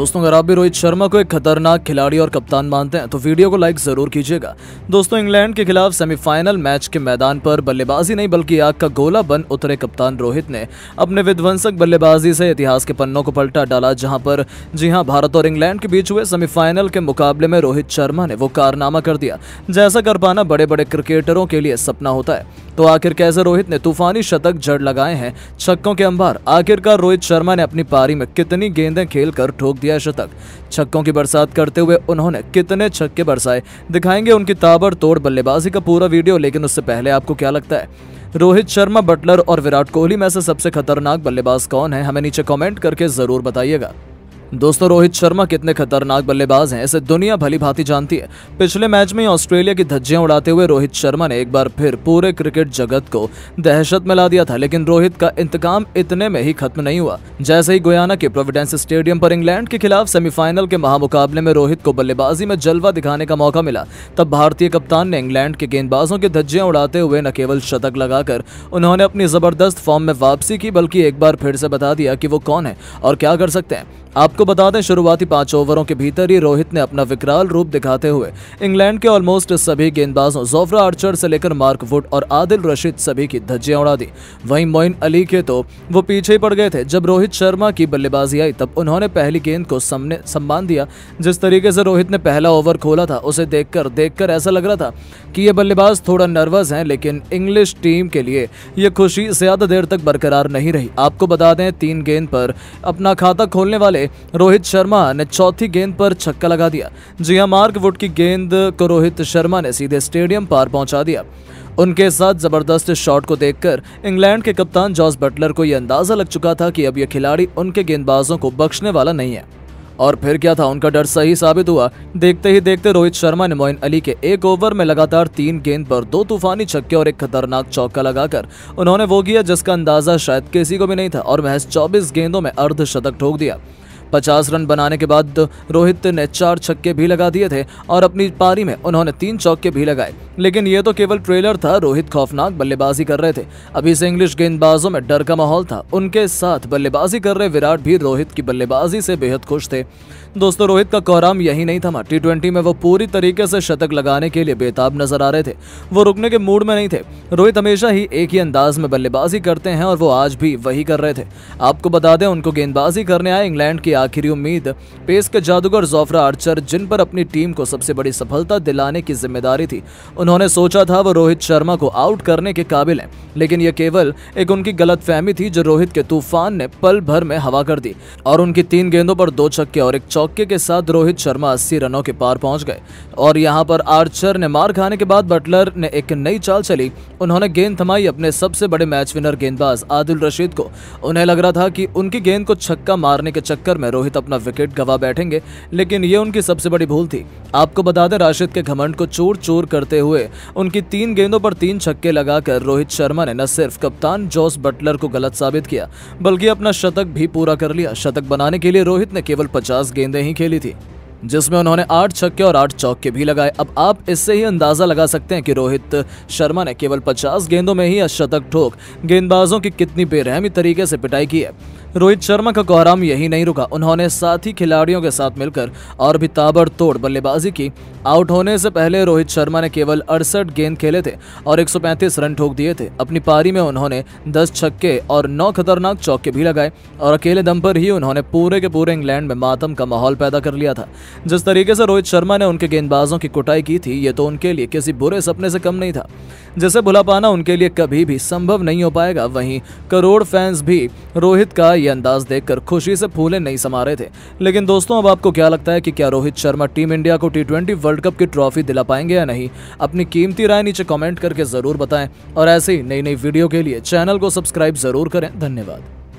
दोस्तों अगर आप भी रोहित शर्मा को एक खतरनाक खिलाड़ी और कप्तान मानते हैं तो वीडियो को लाइक जरूर कीजिएगा दोस्तों इंग्लैंड के खिलाफ सेमीफाइनल मैच के मैदान पर बल्लेबाजी नहीं बल्कि आग का गोला बन उतरे कप्तान रोहित ने अपने विध्वंसक बल्लेबाजी से इतिहास के पन्नों को पलटा डाला जहां पर जी हाँ भारत और इंग्लैंड के बीच हुए सेमीफाइनल के मुकाबले में रोहित शर्मा ने वो कारनामा कर दिया जैसा कर पाना बड़े बड़े क्रिकेटरों के लिए सपना होता है तो आखिर कैसे रोहित ने तूफानी शतक जड़ लगाए हैं छक्कों के अंबार आखिरकार रोहित शर्मा ने अपनी पारी में कितनी गेंदें खेलकर ठोक दिया शतक छक्कों की बरसात करते हुए उन्होंने कितने छक्के बरसाए दिखाएंगे उनकी ताबड़तोड़ बल्लेबाजी का पूरा वीडियो लेकिन उससे पहले आपको क्या लगता है रोहित शर्मा बटलर और विराट कोहली में से सबसे खतरनाक बल्लेबाज कौन है हमें नीचे कमेंट करके जरूर बताइएगा दोस्तों रोहित शर्मा कितने खतरनाक बल्लेबाज हैं इसे दुनिया भली भांति जानती है पिछले मैच में ऑस्ट्रेलिया की धज्जियां उड़ाते हुए रोहित शर्मा ने एक बार फिर पूरे क्रिकेट जगत को दहशत में ला दिया था लेकिन रोहित का इंतकाम इतने में ही खत्म नहीं हुआ जैसे ही गोयाना के प्रोविडेंस स्टेडियम पर इंग्लैंड के खिलाफ सेमीफाइनल के महामुकाबले में रोहित को बल्लेबाजी में जलवा दिखाने का मौका मिला तब भारतीय कप्तान ने इंग्लैंड के गेंदबाजों की धज्जियां उड़ाते हुए न केवल शतक लगाकर उन्होंने अपनी जबरदस्त फॉर्म में वापसी की बल्कि एक बार फिर से बता दिया कि वो कौन है और क्या कर सकते हैं आपको आपको बता दें शुरुआती पांच ओवरों के भीतर ही रोहित ने अपना विकराल रूप दिखाते हुए इंग्लैंड के ऑलमोस्ट सभी गेंदबाजों जोफ्रा आर्चर से लेकर मार्क वुड और आदिल रशीद सभी की धज्जियां उड़ा दी वहीं मोइन अली के तो वो पीछे ही पड़ गए थे जब रोहित शर्मा की बल्लेबाजी आई तब उन्होंने पहली गेंद को सम्मान दिया जिस तरीके से रोहित ने पहला ओवर खोला था उसे देखकर देखकर ऐसा लग रहा था कि ये बल्लेबाज थोड़ा नर्वस है लेकिन इंग्लिश टीम के लिए ये खुशी ज़्यादा देर तक बरकरार नहीं रही आपको बता दें तीन गेंद पर अपना खाता खोलने वाले रोहित शर्मा ने चौथी गेंद पर छक्का लगा दिया जी हां मार्क वुड की गेंद को रोहित शर्मा ने सीधे स्टेडियम पार पहुंचा दिया उनके साथ जबरदस्त शॉट को देखकर इंग्लैंड के कप्तान जॉस बटलर को यह अंदाजा लग चुका था कि अब यह खिलाड़ी उनके गेंदबाजों को बख्शने वाला नहीं है और फिर क्या था उनका डर सही साबित हुआ देखते ही देखते रोहित शर्मा ने मोइन अली के एक ओवर में लगातार तीन गेंद पर दो तूफानी छक्के और एक खतरनाक चौका लगाकर उन्होंने वो किया जिसका अंदाजा शायद किसी को भी नहीं था और महज 24 गेंदों में अर्धशतक ठोक दिया पचास रन बनाने के बाद रोहित ने चार छक्के भी लगा दिए थे और अपनी पारी में उन्होंने तीन चौके भी लगाए लेकिन ये तो केवल ट्रेलर था रोहित खौफनाक बल्लेबाजी कर रहे थे अभी से इंग्लिश गेंदबाजों में डर का माहौल था उनके साथ बल्लेबाजी कर रहे विराट भी रोहित की बल्लेबाजी से बेहद खुश थे दोस्तों रोहित का कोहराम यही नहीं था टी में वो पूरी तरीके से शतक लगाने के लिए बेताब नजर आ रहे थे वो रुकने के मूड में नहीं थे रोहित हमेशा ही एक ही अंदाज में बल्लेबाजी करते हैं और वो आज भी वही कर रहे थे आपको बता दें उनको गेंदबाजी करने आए इंग्लैंड की आखिरी उम्मीद पेस के जादूगर जोफ्रा आर्चर जिन पर अपनी टीम को सबसे बड़ी सफलता दिलाने की जिम्मेदारी थी उन्होंने सोचा था वो रोहित शर्मा को आउट करने के काबिल हैं लेकिन ये केवल एक उनकी गलतफहमी थी जो रोहित के तूफान ने पल भर में हवा कर दी और उनकी तीन गेंदों पर दो छक्के और एक चौके के साथ रोहित शर्मा अस्सी रनों के पार पहुंच गए और यहाँ पर आर्चर ने मार खाने के बाद बटलर ने एक नई चाल चली उन्होंने गेंद थमाई अपने सबसे बड़े मैच विनर गेंदबाज आदिल रशीद को उन्हें लग रहा था कि उनकी गेंद को छक्का मारने के चक्कर में में रोहित अपना विकेट गवा बैठेंगे लेकिन ये उनकी सबसे बड़ी भूल थी आपको बता दें राशिद के घमंड को चोर चोर करते हुए उनकी तीन गेंदों पर तीन छक्के लगाकर रोहित शर्मा ने न सिर्फ कप्तान जॉस बटलर को गलत साबित किया बल्कि अपना शतक भी पूरा कर लिया शतक बनाने के लिए रोहित ने केवल पचास गेंदें ही खेली थी जिसमें उन्होंने आठ छक्के और आठ चौके भी लगाए अब आप इससे ही अंदाजा लगा सकते हैं कि रोहित शर्मा ने केवल 50 गेंदों में ही अशतक ठोक गेंदबाजों की कितनी बेरहमी तरीके से पिटाई की है रोहित शर्मा का कोहराम यही नहीं रुका उन्होंने साथी खिलाड़ियों के साथ मिलकर और भी ताबड़तोड़ बल्लेबाजी की आउट होने से पहले रोहित शर्मा ने केवल अड़सठ गेंद खेले थे और 135 रन ठोक दिए थे अपनी पारी में उन्होंने 10 छक्के और 9 खतरनाक चौके भी लगाए और अकेले दम पर ही उन्होंने पूरे के पूरे इंग्लैंड में मातम का माहौल पैदा कर लिया था जिस तरीके से रोहित शर्मा ने उनके गेंदबाजों की कुटाई की थी ये तो उनके लिए किसी बुरे सपने से कम नहीं था जिसे भुला पाना उनके लिए कभी भी संभव नहीं हो पाएगा वहीं करोड़ फैंस भी रोहित का ये अंदाज देखकर खुशी से फूले नहीं समा रहे थे लेकिन दोस्तों अब आपको क्या लगता है कि क्या रोहित शर्मा टीम इंडिया को टी वर्ल्ड कप की ट्रॉफी दिला पाएंगे या नहीं अपनी कीमती राय नीचे कॉमेंट करके ज़रूर बताएं और ऐसे ही नई नई वीडियो के लिए चैनल को सब्सक्राइब ज़रूर करें धन्यवाद